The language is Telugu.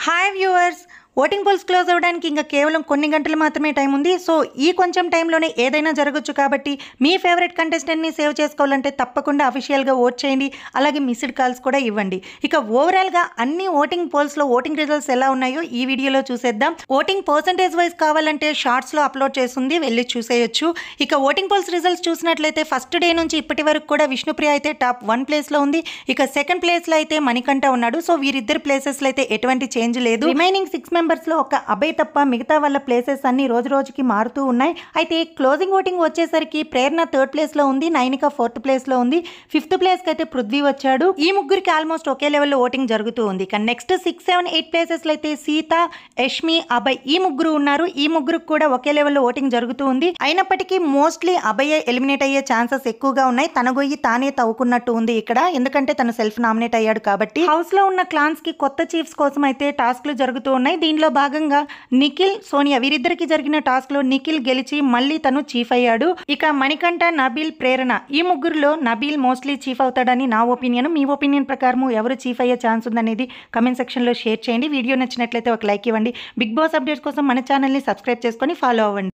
Hi viewers, voting polls close అవ్వడానికి ఇంకా కేవలం కొన్ని గంటలు మాత్రమే టైం ఉంది సో ఈ కొంచెం టైంలోనే ఏదైనా జరగచ్చు కాబట్టి మీ ఫేవరెట్ కంటెస్టెంట్ని సేవ్ చేసుకోవాలంటే తప్పకుండా అఫీషియల్గా ఓట్ చేయండి అలాగే మిస్డ్ కాల్స్ కూడా ఇవ్వండి ఇక ఓవరాల్గా అన్ని ఓటింగ్ పోల్స్లో ఓటింగ్ రిజల్ట్స్ ఎలా ఉన్నాయో ఈ వీడియోలో చూసేద్దాం ఓటింగ్ పర్సంటేజ్ వైజ్ కావాలంటే షార్ట్స్లో అప్లోడ్ చేస్తుంది వెళ్ళి చూసేయొచ్చు ఇక ఓటింగ్ పోల్స్ రిజల్ట్స్ చూసినట్లయితే ఫస్ట్ డే నుంచి ఇప్పటి వరకు కూడా విష్ణుప్రియ అయితే టాప్ వన్ ప్లేస్లో ఉంది ఇక సెకండ్ ప్లేస్లో అయితే మణికంఠ ఉన్నాడు సో వీరిద్దరు ప్లేసెస్లో అయితే ఎటువంటి చేంజ్ లేదు రిమైనింగ్ సిక్స్ మెంబర్స్ మెంబర్స్లో ఒక అభయ్ తప్ప మిగతా వాళ్ళ ప్లేసెస్ అన్నీ రోజు రోజుకి మారుతూ ఉన్నాయి అయితే క్లోజింగ్ ఓటింగ్ వచ్చేసరికి ప్రేరణ థర్డ్ ప్లేస్లో ఉంది నైనిక ఫోర్త్ ప్లేస్లో ఉంది ఫిఫ్త్ ప్లేస్కి అయితే పృథ్వీ వచ్చాడు ఈ ముగ్గురికి ఆల్మోస్ట్ ఒకే లెవెల్లో ఓటింగ్ జరుగుతూ ఉంది కానీ నెక్స్ట్ సిక్స్ సెవెన్ ఎయిట్ ప్లేసెస్లో అయితే సీత యష్మి అభయ్ ఈ ముగ్గురు ఉన్నారు ఈ ముగ్గురు కూడా ఒకే లెవెల్లో ఓటింగ్ జరుగుతూ ఉంది అయినప్పటికీ మోస్ట్లీ అభయ్ ఎలిమినేట్ అయ్యే ఛాన్సెస్ ఎక్కువగా ఉన్నాయి తన గొయ్యి తానే తవ్వుకున్నట్టు ఉంది ఇక్కడ ఎందుకంటే తను సెల్ఫ్ నామినేట్ అయ్యాడు కాబట్టి హౌస్ లో ఉన్న క్లాన్స్ కి కొత్త చీఫ్స్ కోసం అయితే టాస్క్లు జరుగుతూ ఉన్నాయి దీనిలో భాగంగా నిఖిల్ సోనియా వీరిద్దరికి జరిగిన టాస్క్ లో నిఖిల్ గెలిచి మళ్ళీ తను చీఫ్ అయ్యాడు ఇక మణికంఠ నబీల్ ప్రేరణ ఈ ముగ్గురులో నబీల్ మోస్ట్లీ చీఫ్ అవుతాడని నా ఒపీనియన్ మీ ఒపీనియన్ ప్రకారం ఎవరు చీఫ్ అయ్యే ఛాన్స్ ఉందనేది కమెంట్ సెక్షన్లో షేర్ చేయండి వీడియో నచ్చినట్లయితే ఒక లైక్ ఇవ్వండి బిగ్ బాస్ అప్డేట్స్ కోసం మన ఛానల్ని సబ్స్క్రైబ్ చేసుకొని ఫాలో అవ్వండి